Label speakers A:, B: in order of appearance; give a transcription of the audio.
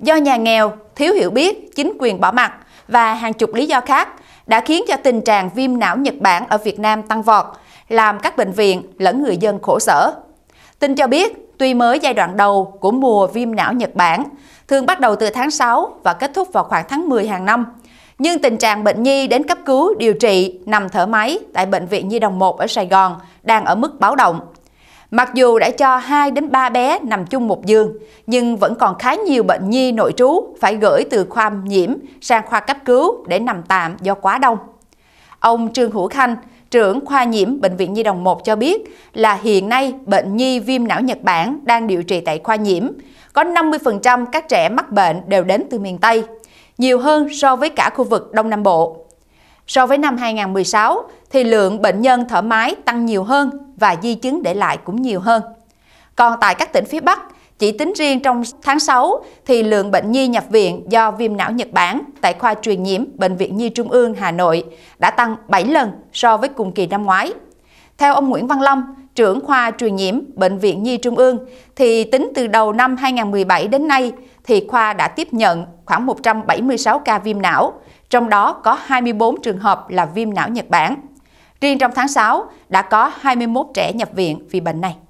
A: do nhà nghèo, thiếu hiểu biết, chính quyền bỏ mặt và hàng chục lý do khác đã khiến cho tình trạng viêm não Nhật Bản ở Việt Nam tăng vọt, làm các bệnh viện lẫn người dân khổ sở. Tin cho biết, tuy mới giai đoạn đầu của mùa viêm não Nhật Bản, thường bắt đầu từ tháng 6 và kết thúc vào khoảng tháng 10 hàng năm, nhưng tình trạng bệnh nhi đến cấp cứu điều trị nằm thở máy tại Bệnh viện Nhi Đồng 1 ở Sài Gòn đang ở mức báo động. Mặc dù đã cho 2 đến 3 bé nằm chung một giường, nhưng vẫn còn khá nhiều bệnh nhi nội trú phải gửi từ khoa nhiễm sang khoa cấp cứu để nằm tạm do quá đông. Ông Trương Hữu Khanh, trưởng khoa nhiễm Bệnh viện Nhi đồng 1 cho biết là hiện nay bệnh nhi viêm não Nhật Bản đang điều trị tại khoa nhiễm. Có 50% các trẻ mắc bệnh đều đến từ miền Tây, nhiều hơn so với cả khu vực Đông Nam Bộ. So với năm 2016, thì lượng bệnh nhân thở máy tăng nhiều hơn và di chứng để lại cũng nhiều hơn. Còn tại các tỉnh phía Bắc, chỉ tính riêng trong tháng 6 thì lượng bệnh nhi nhập viện do viêm não Nhật Bản tại khoa truyền nhiễm Bệnh viện Nhi Trung ương Hà Nội đã tăng 7 lần so với cùng kỳ năm ngoái. Theo ông Nguyễn Văn Lâm, trưởng khoa truyền nhiễm Bệnh viện Nhi Trung ương, thì tính từ đầu năm 2017 đến nay thì khoa đã tiếp nhận khoảng 176 ca viêm não, trong đó có 24 trường hợp là viêm não Nhật Bản. Riêng trong tháng 6 đã có 21 trẻ nhập viện vì bệnh này.